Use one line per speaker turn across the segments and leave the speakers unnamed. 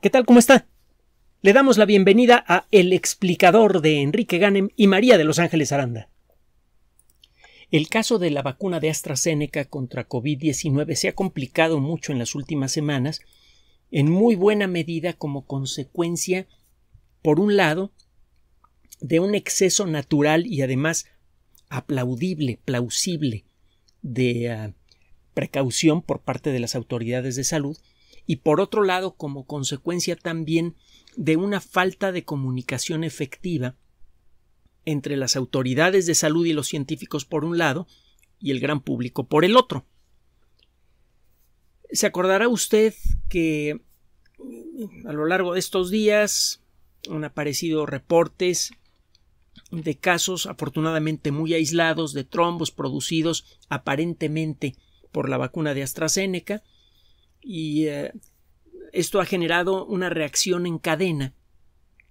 ¿Qué tal? ¿Cómo está? Le damos la bienvenida a El explicador de Enrique Ganem y María de Los Ángeles Aranda. El caso de la vacuna de AstraZeneca contra COVID-19 se ha complicado mucho en las últimas semanas, en muy buena medida como consecuencia, por un lado, de un exceso natural y además aplaudible, plausible, de ah, precaución por parte de las autoridades de salud, y por otro lado como consecuencia también de una falta de comunicación efectiva entre las autoridades de salud y los científicos por un lado y el gran público por el otro. Se acordará usted que mm, a lo largo de estos días han aparecido reportes de casos afortunadamente muy aislados de trombos producidos aparentemente por la vacuna de AstraZeneca, y eh, esto ha generado una reacción en cadena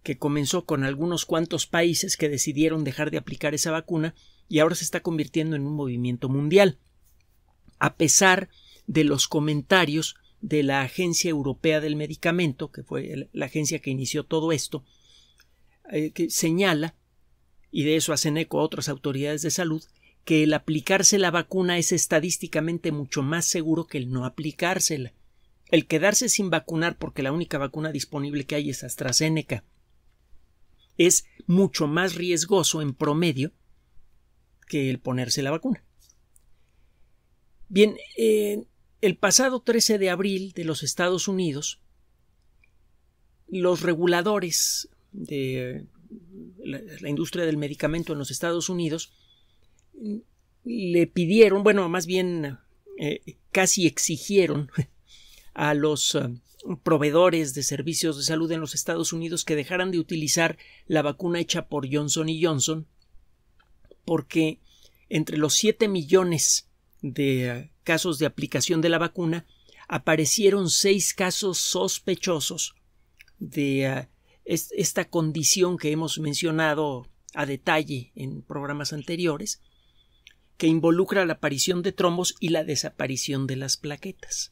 que comenzó con algunos cuantos países que decidieron dejar de aplicar esa vacuna y ahora se está convirtiendo en un movimiento mundial, a pesar de los comentarios de la Agencia Europea del Medicamento, que fue la agencia que inició todo esto, eh, que señala, y de eso hacen eco otras autoridades de salud, que el aplicarse la vacuna es estadísticamente mucho más seguro que el no aplicársela el quedarse sin vacunar porque la única vacuna disponible que hay es AstraZeneca es mucho más riesgoso en promedio que el ponerse la vacuna. Bien, eh, el pasado 13 de abril de los Estados Unidos, los reguladores de la, industria del medicamento en los Estados Unidos mm, le pidieron, bueno, más bien eh, casi exigieron a los eh, proveedores de servicios de salud en los Estados Unidos que dejaran de utilizar la vacuna hecha por Johnson y Johnson porque entre los 7 millones de eh, casos de aplicación de la vacuna aparecieron 6 casos sospechosos de eh, esta condición que hemos mencionado a detalle en programas anteriores que involucra la aparición de trombos y la desaparición de las plaquetas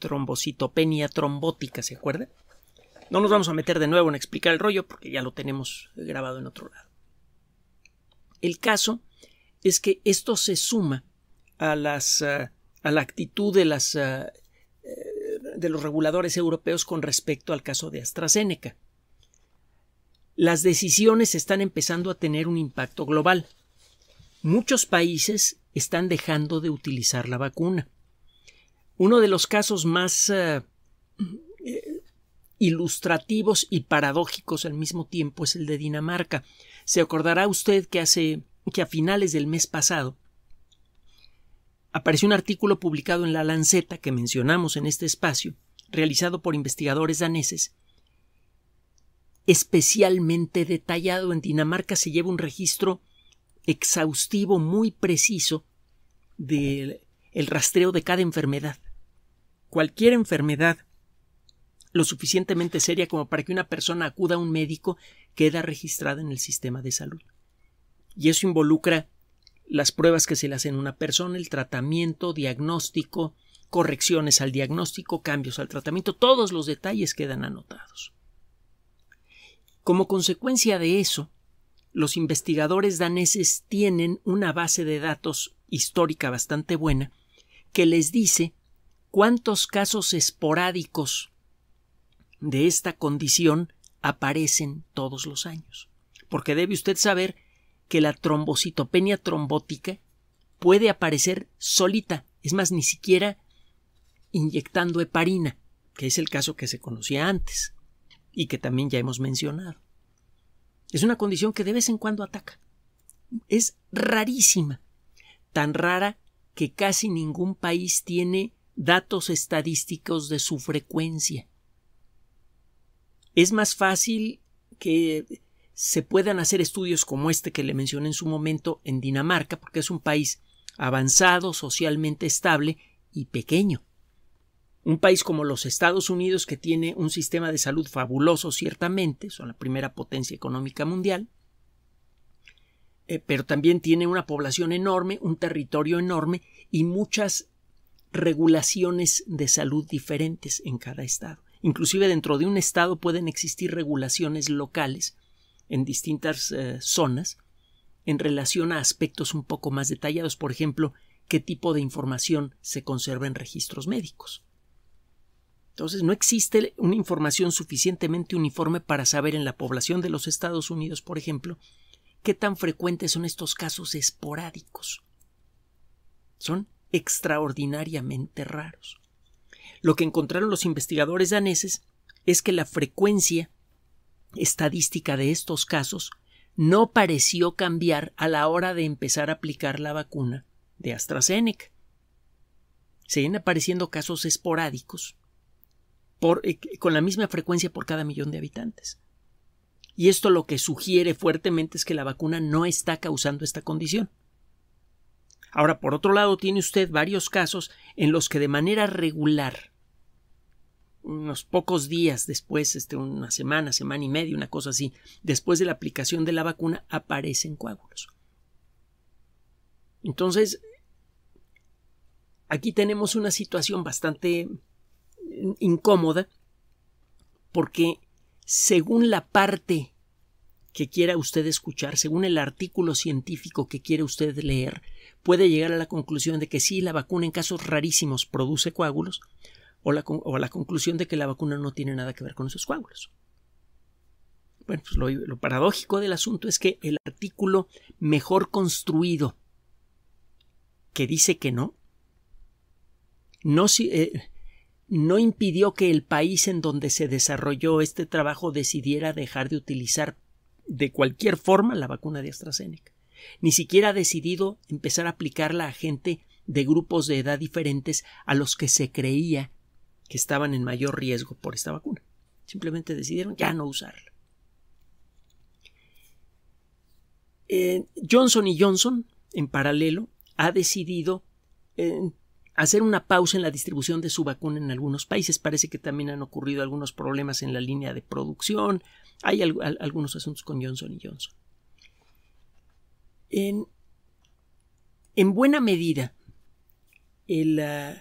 trombocitopenia trombótica, ¿se acuerda? No nos vamos a meter de nuevo en explicar el rollo porque ya lo tenemos grabado en otro lado. El caso es que esto se suma a, las, eh, a la actitud de, las, eh, eh, de los reguladores europeos con respecto al caso de AstraZeneca. Las decisiones están empezando a tener un impacto global. Muchos países están dejando de utilizar la vacuna. Uno de los casos más eh, eh, ilustrativos y paradójicos al mismo tiempo es el de Dinamarca. Se acordará usted que hace que a finales del mes pasado apareció un artículo publicado en La Lanceta que mencionamos en este espacio, realizado por investigadores daneses, especialmente detallado en Dinamarca se lleva un registro exhaustivo muy preciso del el rastreo de cada enfermedad cualquier enfermedad lo suficientemente seria como para que una persona acuda a un médico queda registrada en el sistema de salud. Y eso involucra las pruebas que se le hacen a una persona, el tratamiento, diagnóstico, correcciones al diagnóstico, cambios al tratamiento, todos los detalles quedan anotados. Como consecuencia de eso, los investigadores daneses tienen una base de datos histórica bastante buena que les dice cuántos casos esporádicos de esta condición aparecen todos los años. Porque debe usted saber que la trombocitopenia trombótica puede aparecer solita, es más, ni siquiera inyectando heparina, que es el caso que se conocía antes y que también ya hemos mencionado. Es una condición que de vez en cuando ataca. Es rarísima, tan rara que casi ningún país tiene datos estadísticos de su frecuencia. Es más fácil que se puedan hacer estudios como este que le mencioné en su momento en Dinamarca, porque es un país avanzado, socialmente estable y pequeño. Un país como los Estados Unidos, que tiene un sistema de salud fabuloso, ciertamente, son la primera potencia económica mundial, eh, pero también tiene una población enorme, un territorio enorme y muchas regulaciones de salud diferentes en cada estado. Inclusive dentro de un estado pueden existir regulaciones locales en distintas eh, zonas en relación a aspectos un poco más detallados, por ejemplo, qué tipo de información se conserva en registros médicos. Entonces, no existe una información suficientemente uniforme para saber en la población de los Estados Unidos, por ejemplo, qué tan frecuentes son estos casos esporádicos. Son extraordinariamente raros. Lo que encontraron los investigadores daneses es que la frecuencia estadística de estos casos no pareció cambiar a la hora de empezar a aplicar la vacuna de AstraZeneca. Seguían apareciendo casos esporádicos eh, con la misma frecuencia por cada millón de habitantes. Y esto lo que sugiere fuertemente es que la vacuna no está causando esta condición. Ahora, por otro lado, tiene usted varios casos en los que de manera regular, unos pocos días después, este, una semana, semana y media, una cosa así, después de la aplicación de la vacuna, aparecen coágulos. Entonces, aquí tenemos una situación bastante mm, incómoda porque según la parte que quiera usted escuchar, según el artículo científico que quiera usted leer, puede llegar a la conclusión de que sí, la vacuna en casos rarísimos produce coágulos, o, la, a la conclusión de que la vacuna no tiene nada que ver con esos coágulos. Bueno, pues lo, paradójico del asunto es que el artículo mejor construido que dice que no, no, eh, no impidió que el país en donde se desarrolló este trabajo decidiera dejar de utilizar de cualquier forma la vacuna de AstraZeneca. Ni siquiera ha decidido empezar a aplicarla a gente de grupos de edad diferentes a los que se creía que estaban en mayor riesgo por esta vacuna. Simplemente decidieron ya no usarla. Eh, Johnson y Johnson, en paralelo, ha decidido eh, hacer una pausa en la distribución de su vacuna en algunos países. Parece que también han ocurrido algunos problemas en la línea de producción. Hay algunos asuntos con Johnson y Johnson. En, buena medida, ah,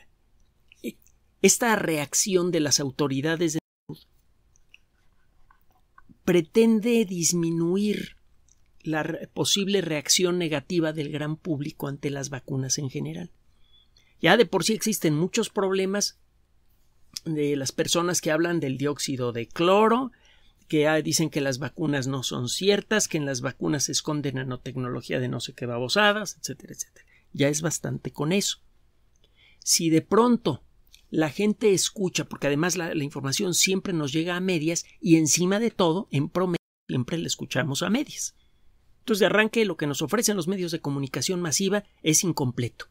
esta reacción de las autoridades de salud pretende disminuir la posible reacción negativa del gran público ante las vacunas en general. Ya de por sí existen muchos problemas de las personas que hablan del dióxido de cloro, que dicen que las vacunas no son ciertas, que en las vacunas se esconde nanotecnología de no sé qué babosadas, etcétera, etcétera. Ya es bastante con eso. Si de pronto la gente escucha, porque además la, la información siempre nos llega a medias y encima de todo, en promedio, siempre la escuchamos a medias. Entonces, de arranque, lo que nos ofrecen los medios de comunicación masiva es incompleto.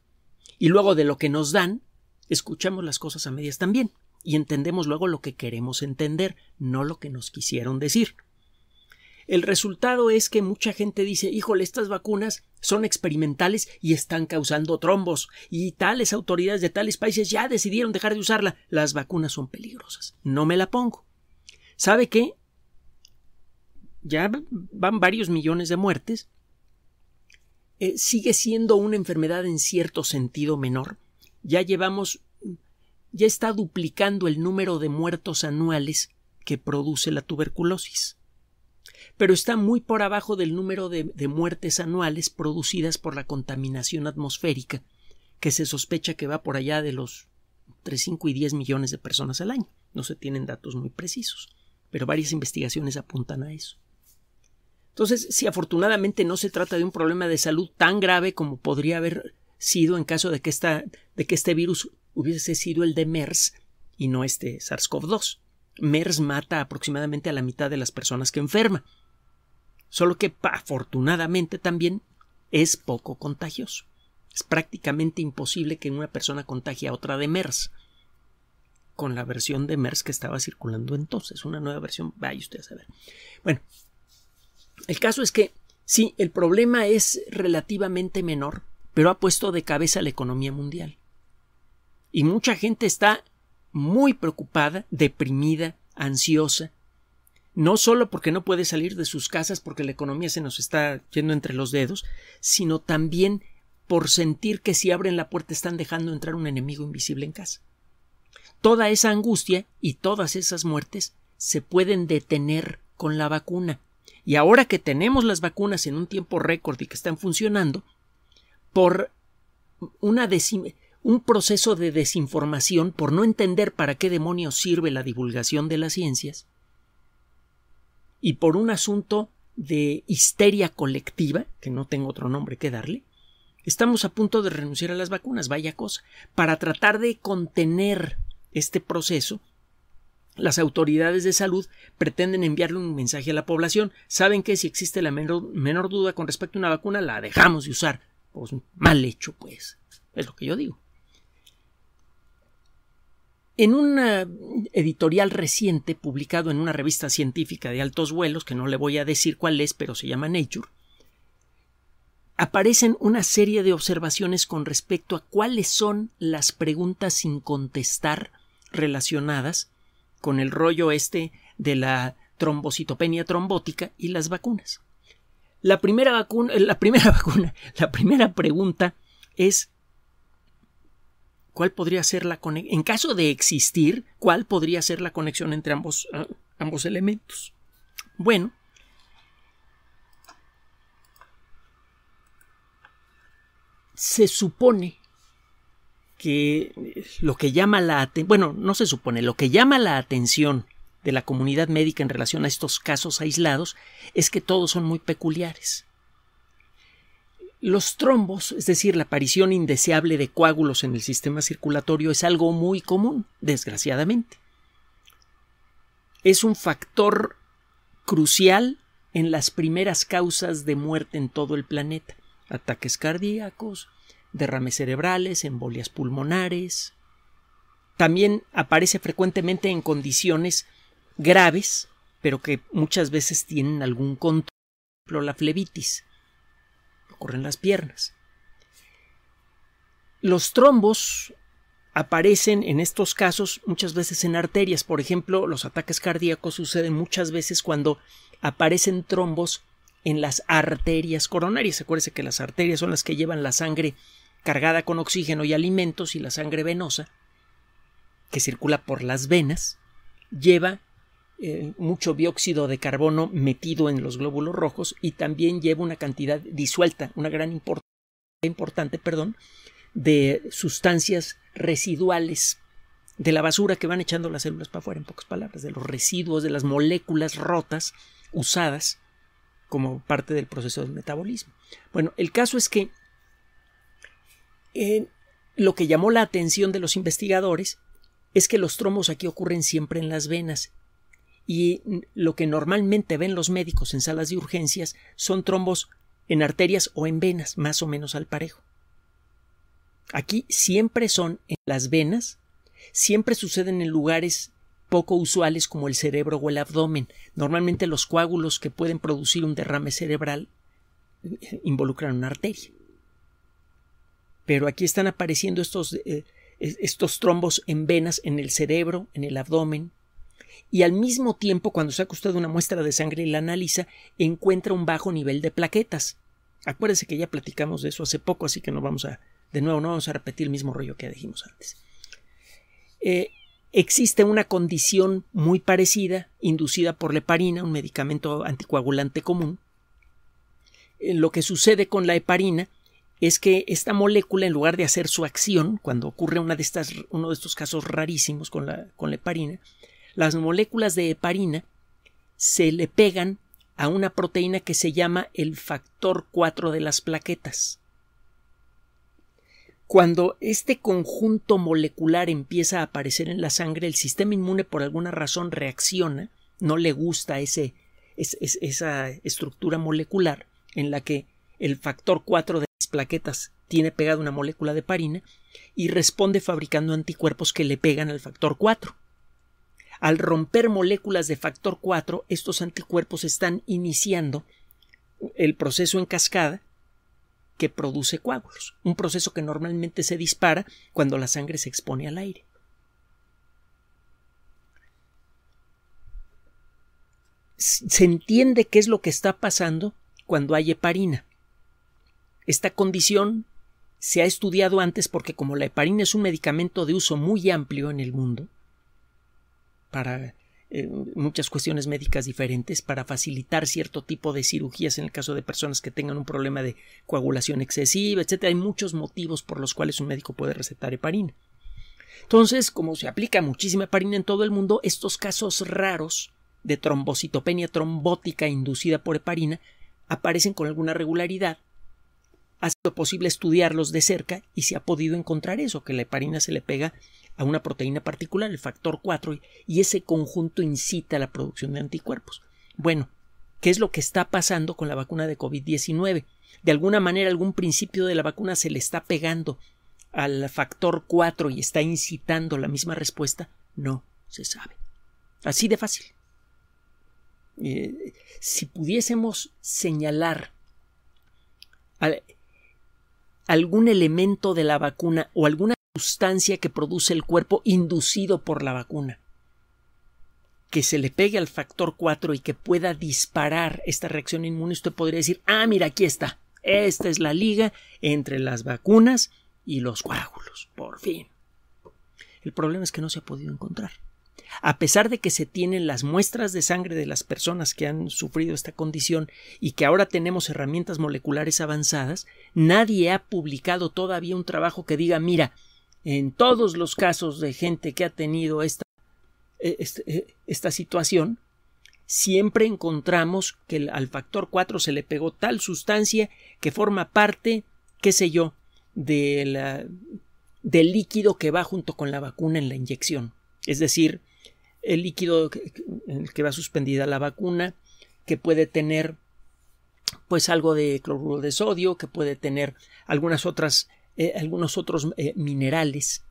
Y luego de lo que nos dan, escuchamos las cosas a medias también y entendemos luego lo que queremos entender, no lo que nos quisieron decir. El resultado es que mucha gente dice, híjole, estas vacunas son experimentales y están causando trombos, y tales autoridades de tales países ya decidieron dejar de usarla. Las vacunas son peligrosas. No me la pongo. ¿Sabe qué? Ya van varios millones de muertes. Eh, sigue siendo una enfermedad en cierto sentido menor. Ya llevamos ya está duplicando el número de muertos anuales que produce la tuberculosis pero está muy por abajo del número de, muertes anuales producidas por la contaminación atmosférica, que se sospecha que va por allá de los entre 5 y 10 millones de personas al año. No se tienen datos muy precisos, pero varias investigaciones apuntan a eso. Entonces, si afortunadamente no se trata de un problema de salud tan grave como podría haber sido en caso de que, esta, de que este virus hubiese sido el de MERS y no este SARS-CoV-2. MERS mata aproximadamente a la mitad de las personas que enferma. Solo que afortunadamente también es poco contagioso. Es prácticamente imposible que una persona contagie a otra de MERS. Con la versión de MERS que estaba circulando entonces, una nueva versión, vaya usted a saber. Bueno, el caso es que sí, el problema es relativamente menor, pero ha puesto de cabeza la economía mundial. Y mucha gente está muy preocupada, deprimida, ansiosa, no solo porque no puede salir de sus casas porque la economía se nos está yendo entre los dedos, sino también por sentir que si abren la puerta están dejando entrar un enemigo invisible en casa. Toda esa angustia y todas esas muertes se pueden detener con la vacuna. Y ahora que tenemos las vacunas en un tiempo récord y que están funcionando, por una décima un proceso de desinformación por no entender para qué demonios sirve la divulgación de las ciencias y por un asunto de histeria colectiva, que no tengo otro nombre que darle, estamos a punto de renunciar a las vacunas, vaya cosa. Para tratar de contener este proceso, las autoridades de salud pretenden enviarle un mensaje a la población. Saben que si existe la menor, menor duda con respecto a una vacuna, la dejamos de usar. Pues mal hecho, pues. Es lo que yo digo. En un editorial reciente publicado en una revista científica de altos vuelos, que no le voy a decir cuál es, pero se llama Nature, aparecen una serie de observaciones con respecto a cuáles son las preguntas sin contestar relacionadas con el rollo este de la trombocitopenia trombótica y las vacunas. La primera vacuna, la primera vacuna, la primera pregunta es ¿Cuál podría ser la conexión? En caso de existir, ¿cuál podría ser la conexión entre ambos, ah, ambos elementos? Bueno, se supone que lo que llama la bueno, no se supone, lo que llama la atención de la comunidad médica en relación a estos casos aislados es que todos son muy peculiares. Los trombos, es decir, la aparición indeseable de coágulos en el sistema circulatorio, es algo muy común, desgraciadamente. Es un factor crucial en las primeras causas de muerte en todo el planeta. Ataques cardíacos, derrames cerebrales, embolias pulmonares. También aparece frecuentemente en condiciones graves, pero que muchas veces tienen algún control, por ejemplo la flebitis ocurren las piernas. Los trombos aparecen en estos casos muchas veces en arterias. Por ejemplo, los ataques cardíacos suceden muchas veces cuando aparecen trombos en las arterias coronarias. Acuérdense que las arterias son las que llevan la sangre cargada con oxígeno y alimentos y la sangre venosa que circula por las venas lleva eh, mucho dióxido de carbono metido en los glóbulos rojos y también lleva una cantidad disuelta, una gran importancia importante, perdón, de sustancias residuales de la basura que van echando las células para afuera, en pocas palabras, de los residuos, de las moléculas rotas usadas como parte del proceso del metabolismo. Bueno, el caso es que eh, lo que llamó la atención de los investigadores es que los trombos aquí ocurren siempre en las venas y lo que normalmente ven los médicos en salas de urgencias son trombos en arterias o en venas, más o menos al parejo. Aquí siempre son en las venas, siempre suceden en lugares poco usuales como el cerebro o el abdomen. Normalmente los coágulos que pueden producir un derrame cerebral eh, involucran una arteria. Pero aquí están apareciendo estos, eh, estos trombos en venas en el cerebro, en el abdomen, y al mismo tiempo cuando saca usted una muestra de sangre y la analiza, encuentra un bajo nivel de plaquetas. Acuérdese que ya platicamos de eso hace poco, así que no vamos a, de nuevo, no vamos a repetir el mismo rollo que dijimos antes. Eh, existe una condición muy parecida, inducida por heparina, un medicamento anticoagulante común. Eh, lo que sucede con la heparina es que esta molécula, en lugar de hacer su acción, cuando ocurre una de estas, uno de estos casos rarísimos con la, con la heparina, las moléculas de heparina se le pegan a una proteína que se llama el factor 4 de las plaquetas. Cuando este conjunto molecular empieza a aparecer en la sangre, el sistema inmune por alguna razón reacciona, no le gusta esa estructura molecular en la que el factor 4 de las plaquetas tiene pegada una molécula de heparina y responde fabricando anticuerpos que le pegan al factor 4. Al romper moléculas de factor 4, estos anticuerpos están iniciando el proceso en cascada que produce coágulos, un proceso que normalmente se dispara cuando la sangre se expone al aire. Se entiende qué es lo que está pasando cuando hay heparina. Esta condición se ha estudiado antes porque como la heparina es un medicamento de uso muy amplio en el mundo, para eh, muchas cuestiones médicas diferentes para facilitar cierto tipo de cirugías en el caso de personas que tengan un problema de coagulación excesiva, etc. Hay muchos motivos por los cuales un médico puede recetar heparina. Entonces, como se aplica muchísima heparina en todo el mundo, estos casos raros de trombocitopenia trombótica inducida por heparina aparecen con alguna regularidad. Ha sido posible estudiarlos de cerca y se ha podido encontrar eso, que la heparina se le pega a una proteína particular, el factor 4, y ese conjunto incita a la producción de anticuerpos. Bueno, ¿qué es lo que está pasando con la vacuna de COVID-19? De alguna manera algún principio de la vacuna se le está pegando al factor 4 y está incitando la misma respuesta. No se sabe. Así de fácil. Eh, si pudiésemos señalar algún elemento de la vacuna o alguna sustancia que produce el cuerpo inducido por la vacuna que se le pegue al factor 4 y que pueda disparar esta reacción inmune, usted podría decir, ah, mira, aquí está, esta es la liga entre las vacunas y los coágulos, por fin. El problema es que no se ha podido encontrar a pesar de que se tienen las muestras de sangre de las personas que han sufrido esta condición y que ahora tenemos herramientas moleculares avanzadas, nadie ha publicado todavía un trabajo que diga mira, en todos los casos de gente que ha tenido esta, e, este, e, situación, siempre encontramos que al factor 4 se le pegó tal sustancia que forma parte, qué sé yo, del líquido que va junto con la vacuna en la inyección. Es decir, el líquido en el que va suspendida la vacuna, que puede tener pues algo de cloruro de sodio, que puede tener algunas otras, eh, algunos otros eh, minerales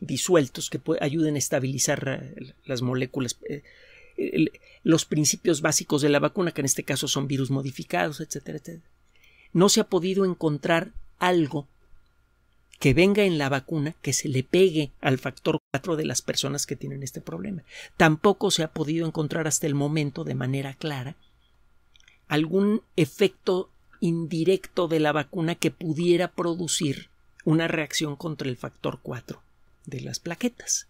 disueltos que ayuden a estabilizar eh, las moléculas, los principios básicos de la vacuna, que en este caso son virus modificados, etcétera, etcétera. No se ha podido encontrar algo que venga en la vacuna que se le pegue al factor 4 de las personas que tienen este problema. Tampoco se ha podido encontrar hasta el momento de manera clara algún efecto indirecto de la vacuna que pudiera producir una reacción contra el factor 4 de las plaquetas.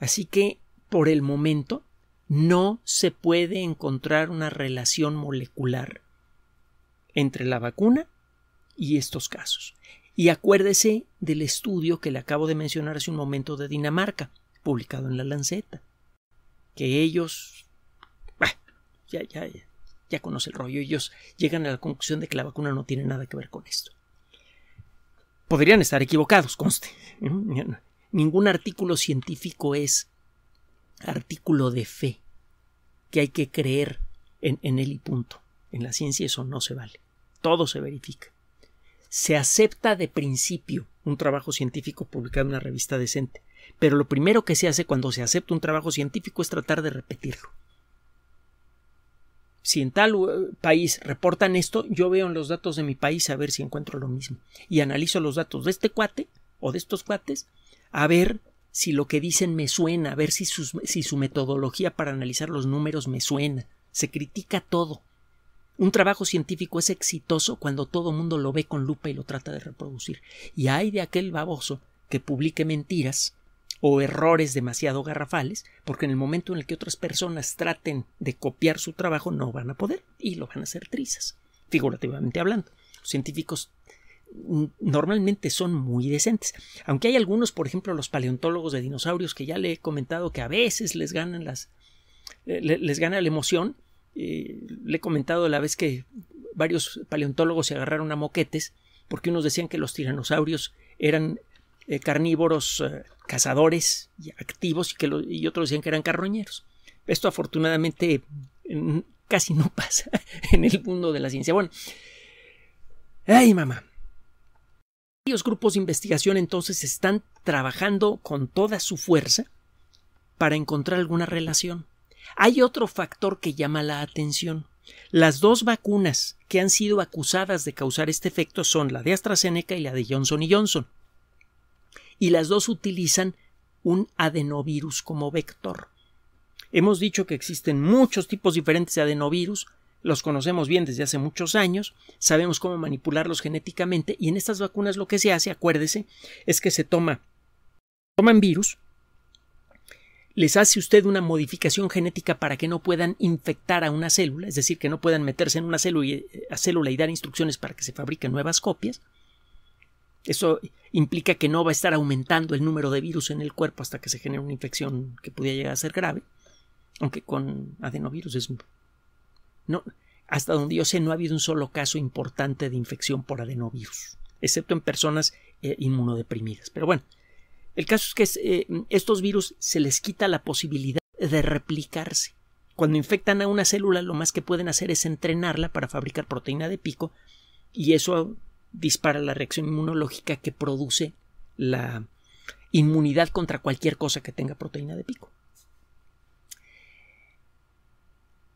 Así que, por el momento, no se puede encontrar una relación molecular entre la vacuna y estos casos. Y acuérdese del estudio que le acabo de mencionar hace un momento de Dinamarca, publicado en La Lanceta, que ellos... ya, ya, ya, ya conoce el rollo, ellos llegan a la conclusión de que la vacuna no tiene nada que ver con esto. Podrían estar equivocados, conste. Ningún artículo científico es artículo de fe, que hay que creer en, en él y punto. En la ciencia eso no se vale. Todo se verifica se acepta de principio un trabajo científico publicado en una revista decente, pero lo primero que se hace cuando se acepta un trabajo científico es tratar de repetirlo. Si en tal eh, país reportan esto, yo veo en los datos de mi país a ver si encuentro lo mismo. Y analizo los datos de este cuate o de estos cuates a ver si lo que dicen me suena, a ver si, su metodología para analizar los números me suena. Se critica todo. Un trabajo científico es exitoso cuando todo el mundo lo ve con lupa y lo trata de reproducir. Y hay de aquel baboso que publique mentiras o errores demasiado garrafales, porque en el momento en el que otras personas traten de copiar su trabajo no van a poder y lo van a hacer trizas, figurativamente hablando. Los científicos normalmente son muy decentes, aunque hay algunos, por ejemplo, los paleontólogos de dinosaurios que ya le he comentado que a veces les ganan las eh, les gana la emoción eh, le he comentado la vez que varios paleontólogos se agarraron a moquetes porque unos decían que los tiranosaurios eran eh, carnívoros eh, cazadores y activos y, que y otros decían que eran carroñeros. Esto afortunadamente casi no pasa en el mundo de la ciencia. Bueno, ay mamá. Varios grupos de investigación entonces están trabajando con toda su fuerza para encontrar alguna relación. Hay otro factor que llama la atención. Las dos vacunas que han sido acusadas de causar este efecto son la de AstraZeneca y la de Johnson Johnson. Y las dos utilizan un adenovirus como vector. Hemos dicho que existen muchos tipos diferentes de adenovirus, los conocemos bien desde hace muchos años, sabemos cómo manipularlos genéticamente y en estas vacunas lo que se hace, acuérdese, es que se toma toman virus, les hace usted una modificación genética para que no puedan infectar a una célula, es decir, que no puedan meterse en una eh, célula y, dar instrucciones para que se fabriquen nuevas copias, eso implica que no va a estar aumentando el número de virus en el cuerpo hasta que se genere una infección que pudiera llegar a ser grave, aunque con adenovirus es... No, hasta donde yo sé no ha habido un solo caso importante de infección por adenovirus, excepto en personas eh, inmunodeprimidas. Pero bueno, el caso es que eh, mm, estos virus se les quita la posibilidad de replicarse. Cuando infectan a una célula, lo más que pueden hacer es entrenarla para fabricar proteína de pico y eso dispara la reacción inmunológica que produce la inmunidad contra cualquier cosa que tenga proteína de pico.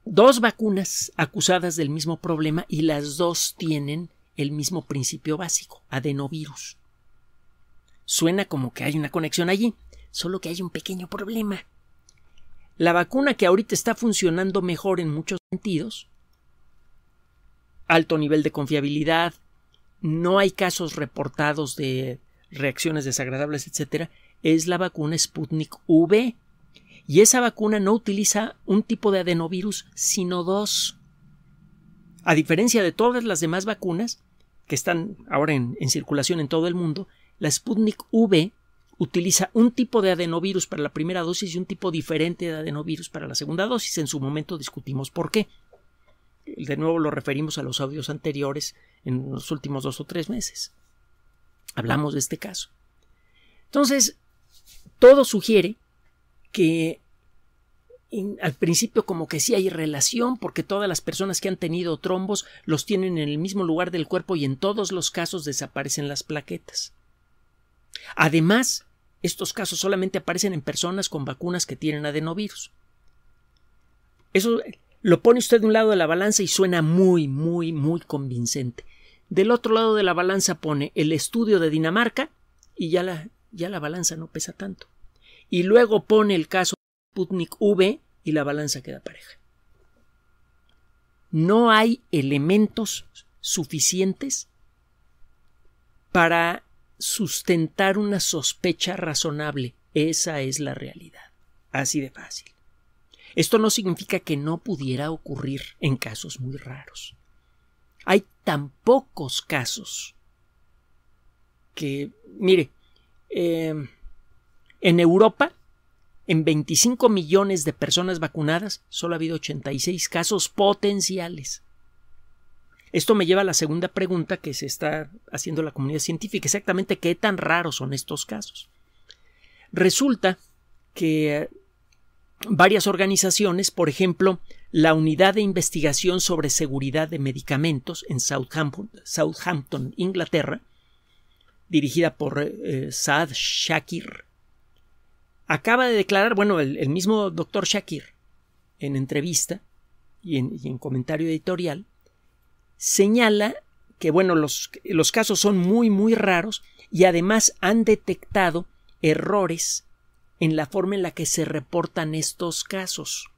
Dos vacunas acusadas del mismo problema y las dos tienen el mismo principio básico, adenovirus. Suena como que hay una conexión allí, solo que hay un pequeño problema. La vacuna que ahorita está funcionando mejor en muchos sentidos, alto nivel de confiabilidad, no hay casos reportados de reacciones desagradables, etc., es la vacuna Sputnik V. Y esa vacuna no utiliza un tipo de adenovirus, sino dos. A diferencia de todas las demás vacunas que están ahora en, en circulación en todo el mundo, la Sputnik V utiliza un tipo de adenovirus para la primera dosis y un tipo diferente de adenovirus para la segunda dosis. En su momento discutimos por qué. De nuevo lo referimos a los audios anteriores en los últimos dos o tres meses. Hablamos de este caso. Entonces, todo sugiere que al principio como que sí hay relación porque todas las personas que han tenido trombos los tienen en el mismo lugar del cuerpo y en todos los casos desaparecen las plaquetas. Además, estos casos solamente aparecen en personas con vacunas que tienen adenovirus. Eso lo pone usted de un lado de la balanza y suena muy, muy, muy convincente. Del otro lado de la balanza pone el estudio de Dinamarca y ya la, ya la balanza no pesa tanto. Y luego pone el caso Sputnik V y la balanza queda pareja. No hay elementos suficientes para sustentar una sospecha razonable. Esa es la realidad. Así de fácil. Esto no significa que no pudiera ocurrir en casos muy raros. Hay tan pocos casos que, mire, eh, en Europa, en 25 millones de personas vacunadas, solo ha habido 86 casos potenciales. Esto me lleva a la segunda pregunta que se está haciendo la comunidad científica, exactamente qué tan raros son estos casos. Resulta que varias organizaciones, por ejemplo, la Unidad de Investigación sobre Seguridad de Medicamentos en Southampton, Inglaterra, dirigida por eh, eh, Saad Shakir, acaba de declarar, bueno, el, mismo doctor Shakir, en entrevista y en comentario editorial, señala que, bueno, los, casos son muy, muy raros y además han detectado errores en la forma en la que se reportan estos casos.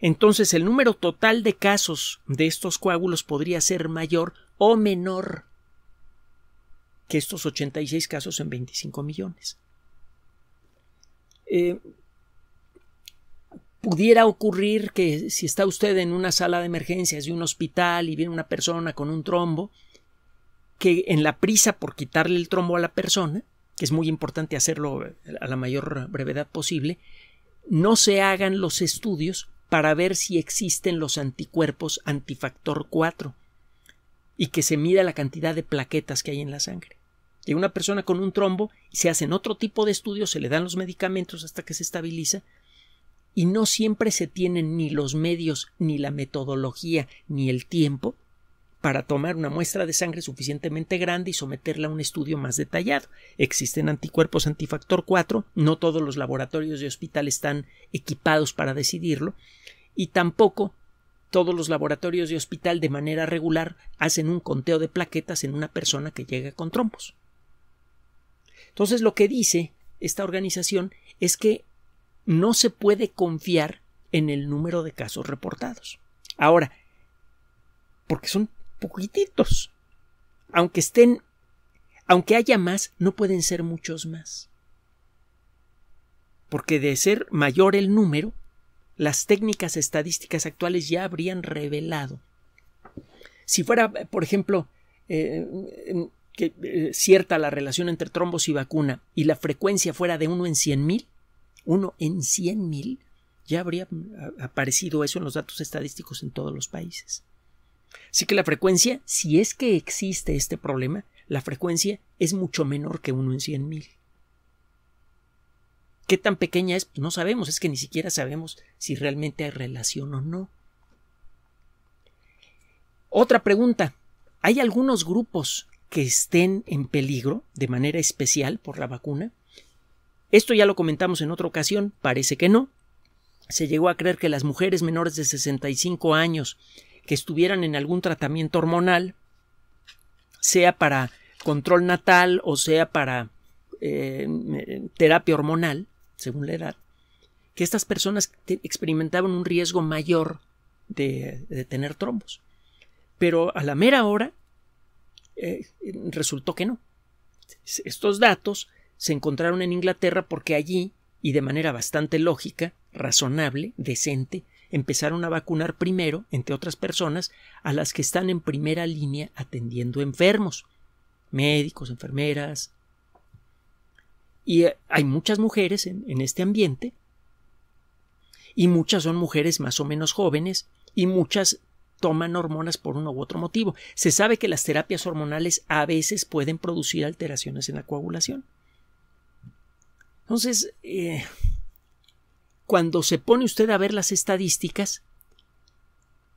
Entonces, el número total de casos de estos coágulos podría ser mayor o menor que estos 86 casos en 25 millones. Eh, Pudiera ocurrir que si está usted en una sala de emergencias de un hospital y viene una persona con un trombo, que en la prisa por quitarle el trombo a la persona, que es muy importante hacerlo a la mayor brevedad posible, no se hagan los estudios para ver si existen los anticuerpos antifactor 4 y que se mida la cantidad de plaquetas que hay en la sangre. Llega una persona con un trombo se hacen otro tipo de estudios, se le dan los medicamentos hasta que se estabiliza y no siempre se tienen ni los medios, ni la metodología, ni el tiempo para tomar una muestra de sangre suficientemente grande y someterla a un estudio más detallado. Existen anticuerpos antifactor 4, no todos los laboratorios de hospital están equipados para decidirlo, y tampoco todos los laboratorios de hospital de manera regular hacen un conteo de plaquetas en una persona que llega con trombos. Entonces lo que dice esta organización es que no se puede confiar en el número de casos reportados. Ahora, porque son poquititos. Aunque estén, aunque haya más, no pueden ser muchos más. Porque de ser mayor el número, las técnicas estadísticas actuales ya habrían revelado. Si fuera, por ejemplo, eh, que, eh, cierta la relación entre trombos y vacuna y la frecuencia fuera de uno en cien mil, uno en 100.000, ya habría mm, aparecido eso en los datos estadísticos en todos los países. Así que la frecuencia, si es que existe este problema, la frecuencia es mucho menor que uno en 100.000. ¿Qué tan pequeña es? Pues no sabemos, es que ni siquiera sabemos si realmente hay relación o no. Otra pregunta. ¿Hay algunos grupos que estén en peligro de manera especial por la vacuna? Esto ya lo comentamos en otra ocasión, parece que no. Se llegó a creer que las mujeres menores de 65 años que estuvieran en algún tratamiento hormonal, sea para control natal o sea para eh, terapia hormonal, según la edad, que estas personas experimentaban un riesgo mayor de, tener trombos. Pero a la mera hora eh, resultó que no. Estos datos se encontraron en Inglaterra porque allí, y de manera bastante lógica, razonable, decente, empezaron a vacunar primero, entre otras personas, a las que están en primera línea atendiendo enfermos, médicos, enfermeras. Y eh, hay muchas mujeres en, en este ambiente, y muchas son mujeres más o menos jóvenes, y muchas toman hormonas por uno u otro motivo. Se sabe que las terapias hormonales a veces pueden producir alteraciones en la coagulación. Entonces, eh, cuando se pone usted a ver las estadísticas,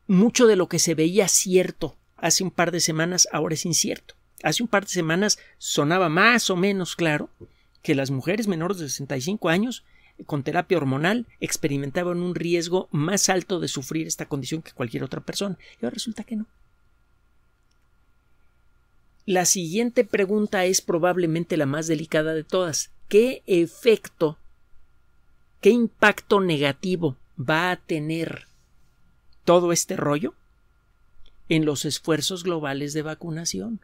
mucho de lo que se veía cierto hace un par de semanas ahora es incierto. Hace un par de semanas sonaba más o menos claro que las mujeres menores de 65 años con terapia hormonal experimentaban un riesgo más alto de sufrir esta condición que cualquier otra persona. Y ahora resulta que no. La siguiente pregunta es probablemente la más delicada de todas qué efecto, qué impacto negativo va a tener todo este rollo en los esfuerzos globales de vacunación.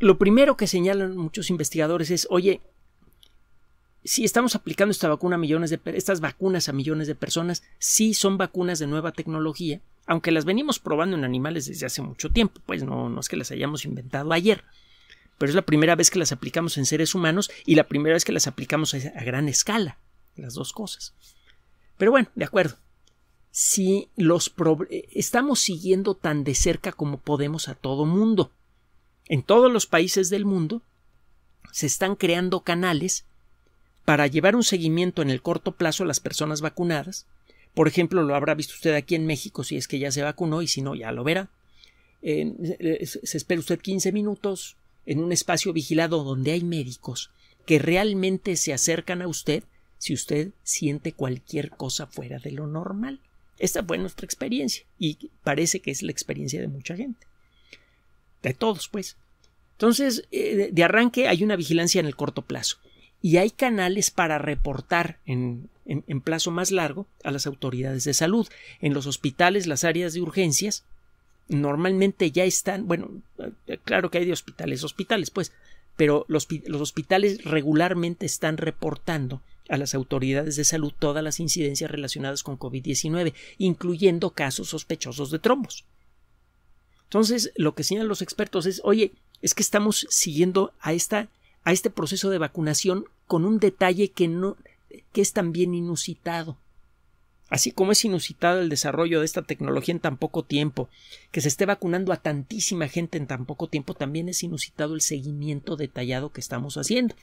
Lo primero que señalan muchos investigadores es, oye, si estamos aplicando esta vacuna a millones de estas vacunas a millones de personas, sí son vacunas de nueva tecnología, aunque las venimos probando en animales desde hace mucho tiempo, pues no, no es que las hayamos inventado ayer pero es la primera vez que las aplicamos en seres humanos y la primera vez que las aplicamos a gran escala, las dos cosas. Pero bueno, de acuerdo. Si los eh, estamos siguiendo tan de cerca como podemos a todo mundo. En todos los países del mundo se están creando canales para llevar un seguimiento en el corto plazo a las personas vacunadas. Por ejemplo, lo habrá visto usted aquí en México si es que ya se vacunó y si no, ya lo verá. Eh, se espera usted 15 minutos, en un espacio vigilado donde hay médicos que realmente se acercan a usted si usted siente cualquier cosa fuera de lo normal. Esta fue nuestra experiencia y parece que es la experiencia de mucha gente. De todos, pues. Entonces, eh, de arranque hay una vigilancia en el corto plazo y hay canales para reportar en, en plazo más largo a las autoridades de salud. En los hospitales, las áreas de urgencias, normalmente ya están, bueno, eh, claro que hay de hospitales, hospitales, pues, pero los, hospitales regularmente están reportando a las autoridades de salud todas las incidencias relacionadas con COVID-19, incluyendo casos sospechosos de trombos. Entonces, lo que señalan los expertos es, oye, es que estamos siguiendo a, esta, a este proceso de vacunación con un detalle que, no, que es también inusitado así como es inusitado el desarrollo de esta tecnología en tan poco tiempo, que se esté vacunando a tantísima gente en tan poco tiempo, también es inusitado el seguimiento detallado que estamos haciendo.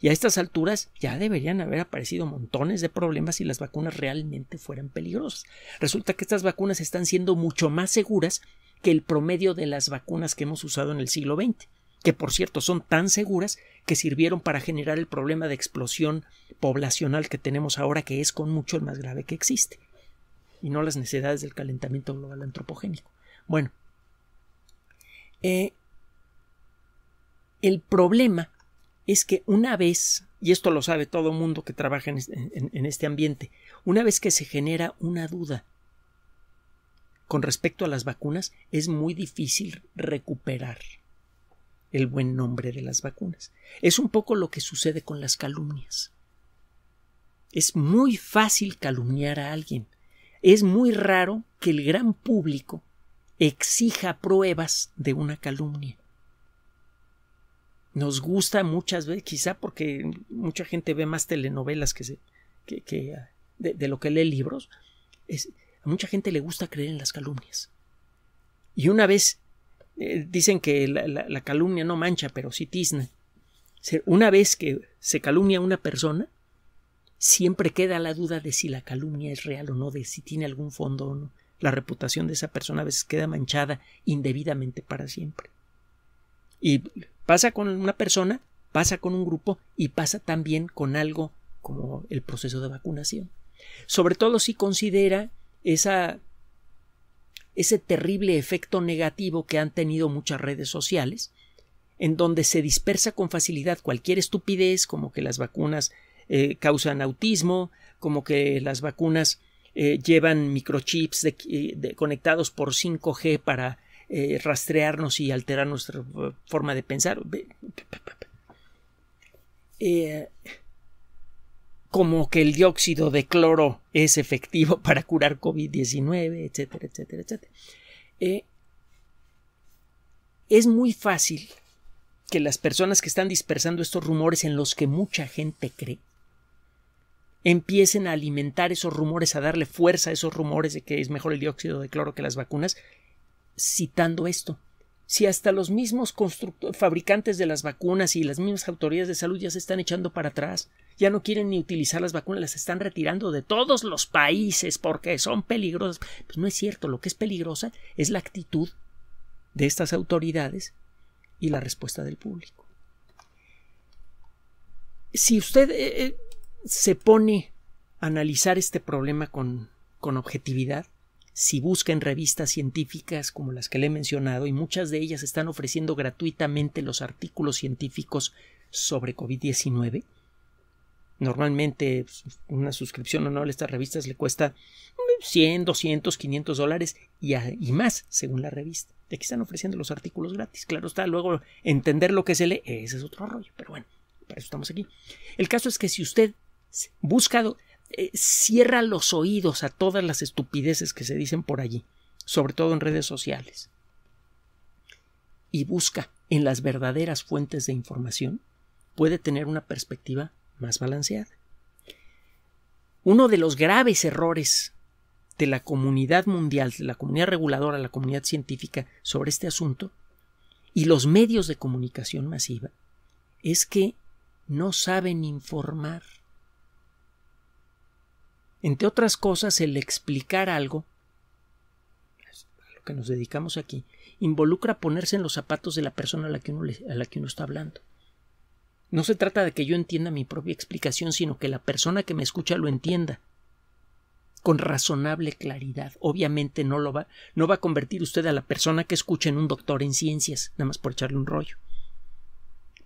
Y a estas alturas ya deberían haber aparecido montones de problemas si las vacunas realmente fueran peligrosas. Resulta que estas vacunas están siendo mucho más seguras que el promedio de las vacunas que hemos usado en el siglo XX que por cierto son tan seguras que sirvieron para generar el problema de explosión poblacional que tenemos ahora, que es con mucho el más grave que existe, y no las necesidades del calentamiento global antropogénico. Bueno, eh, el problema es que una vez, y esto lo sabe todo mundo que trabaja en este ambiente, una vez que se genera una duda con respecto a las vacunas, es muy difícil recuperar el buen nombre de las vacunas. Es un poco lo que sucede con las calumnias. Es muy fácil calumniar a alguien. Es muy raro que el gran público exija pruebas de una calumnia. Nos gusta muchas veces, quizá porque mucha gente ve más telenovelas que, de, lo que lee libros. Es, a mucha gente le gusta creer en las calumnias. Y una vez eh, dicen que la, la, calumnia no mancha, pero sí tizna. Una vez que se calumnia a una persona, siempre queda la duda de si la calumnia es real o no, de si tiene algún fondo o no. La reputación de esa persona a veces queda manchada indebidamente para siempre. Y pasa con una persona, pasa con un grupo y pasa también con algo como el proceso de vacunación. Sobre todo si considera esa ese terrible efecto negativo que han tenido muchas redes sociales, en donde se dispersa con facilidad cualquier estupidez, como que las vacunas eh, causan autismo, como que las vacunas eh, llevan microchips eh, conectados por 5G para rastrearnos y alterar nuestra forma de pensar como que el dióxido de cloro es efectivo para curar COVID-19, etcétera, etcétera, etcétera. Eh, es muy fácil que las personas que están dispersando estos rumores en los que mucha gente cree empiecen a alimentar esos rumores, a darle fuerza a esos rumores de que es mejor el dióxido de cloro que las vacunas, citando esto si hasta los mismos fabricantes de las vacunas y las mismas autoridades de salud ya se están echando para atrás, ya no quieren ni utilizar las vacunas, las están retirando de todos los países porque son peligrosas. Pues no es cierto, lo que es peligrosa es la actitud de estas autoridades y la respuesta del público. Si usted eh, eh, se pone a analizar este problema con objetividad, si buscan revistas científicas como las que le he mencionado, y muchas de ellas están ofreciendo gratuitamente los artículos científicos sobre COVID-19, normalmente pues, una suscripción anual a estas revistas le cuesta 100, 200, 500 dólares y, y, más según la revista. Aquí están ofreciendo los artículos gratis. Claro está, luego entender lo que se lee, ese es otro rollo, pero bueno, para eso estamos aquí. El caso es que si usted busca eh, cierra los oídos a todas las estupideces que se dicen por allí, sobre todo en redes sociales, y busca en las verdaderas fuentes de información, puede tener una perspectiva más balanceada. Uno de los graves errores de la comunidad mundial, de la comunidad reguladora, la comunidad científica sobre este asunto y los medios de comunicación masiva es que no saben informar entre otras cosas, el explicar algo, a lo que nos dedicamos aquí, involucra ponerse en los zapatos de la persona a la que uno, a la que está hablando. No se trata de que yo entienda mi propia explicación, sino que la persona que me escucha lo entienda con razonable claridad. Obviamente no lo va, no va a convertir usted a la persona que escucha en un doctor en ciencias, nada más por echarle un rollo.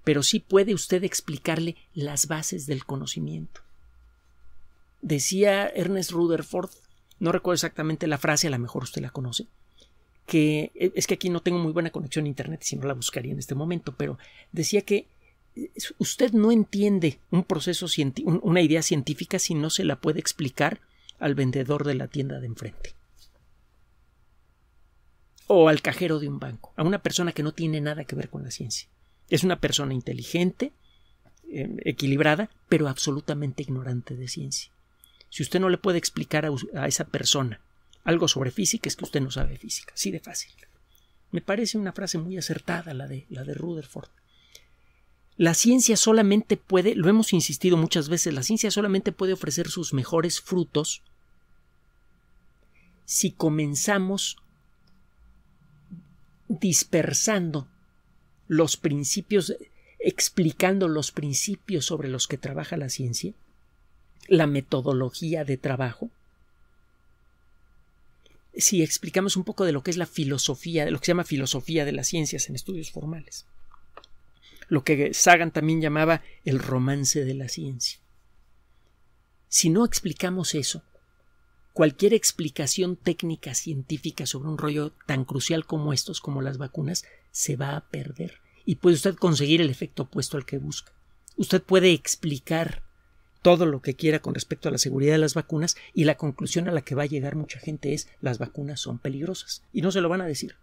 Pero sí puede usted explicarle las bases del conocimiento. Decía Ernest Rutherford, no recuerdo exactamente la frase, a lo mejor usted la conoce, que e, es que aquí no tengo muy buena conexión a Internet, si no la buscaría en este momento, pero decía que eh, usted no entiende un proceso, una idea científica si no se la puede explicar al vendedor de la tienda de enfrente. O al cajero de un banco, a una persona que no tiene nada que ver con la ciencia. Es una persona inteligente, eh, equilibrada, pero absolutamente ignorante de ciencia si usted no le puede explicar a, esa persona algo sobre física, es que usted no sabe física, así de fácil. Me parece una frase muy acertada la de, la de Rutherford. La ciencia solamente puede, lo hemos insistido muchas veces, la ciencia solamente puede ofrecer sus mejores frutos si comenzamos dispersando los principios, explicando los principios sobre los que trabaja la ciencia la metodología de trabajo, si explicamos un poco de lo que es la filosofía, de lo que se llama filosofía de las ciencias en estudios formales, lo que Sagan también llamaba el romance de la ciencia. Si no explicamos eso, cualquier explicación técnica científica sobre un rollo tan crucial como estos, como las vacunas, se va a perder y puede usted conseguir el efecto opuesto al que busca. Usted puede explicar todo lo que quiera con respecto a la seguridad de las vacunas y la conclusión a la que va a llegar mucha gente es las vacunas son peligrosas y no se lo van a decir.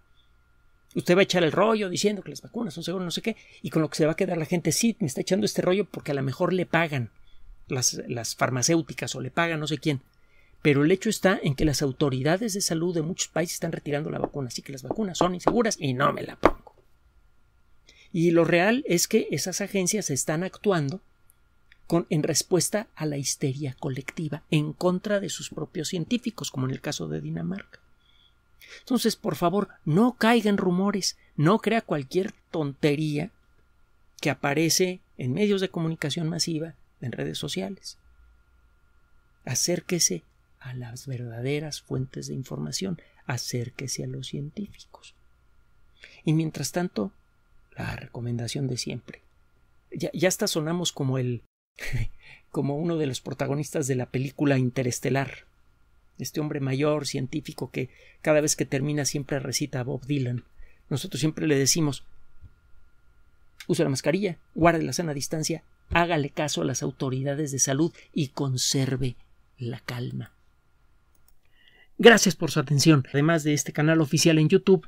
Usted va a echar el rollo diciendo que las vacunas son seguras, no sé qué, y con lo que se va a quedar la gente, sí, me está echando este rollo porque a lo mejor le pagan las, las farmacéuticas o le pagan no sé quién. Pero el hecho está en que las autoridades de salud de muchos países están retirando la vacuna, así que las vacunas son inseguras y no me la pongo. Y lo real es que esas agencias están actuando en respuesta a la histeria colectiva, en contra de sus propios científicos, como en el caso de Dinamarca. Entonces, por favor, no caigan rumores, no crea cualquier tontería que aparece en medios de comunicación masiva, en redes sociales. Acérquese a las verdaderas fuentes de información, acérquese a los científicos. Y mientras tanto, la recomendación de siempre. Ya, ya hasta sonamos como el como uno de los protagonistas de la película Interestelar. Este hombre mayor, científico, que cada vez que termina siempre recita a Bob Dylan. Nosotros siempre le decimos use la mascarilla, guarde la sana distancia, hágale caso a las autoridades de salud y conserve la calma. Gracias por su atención. Además de este canal oficial en YouTube,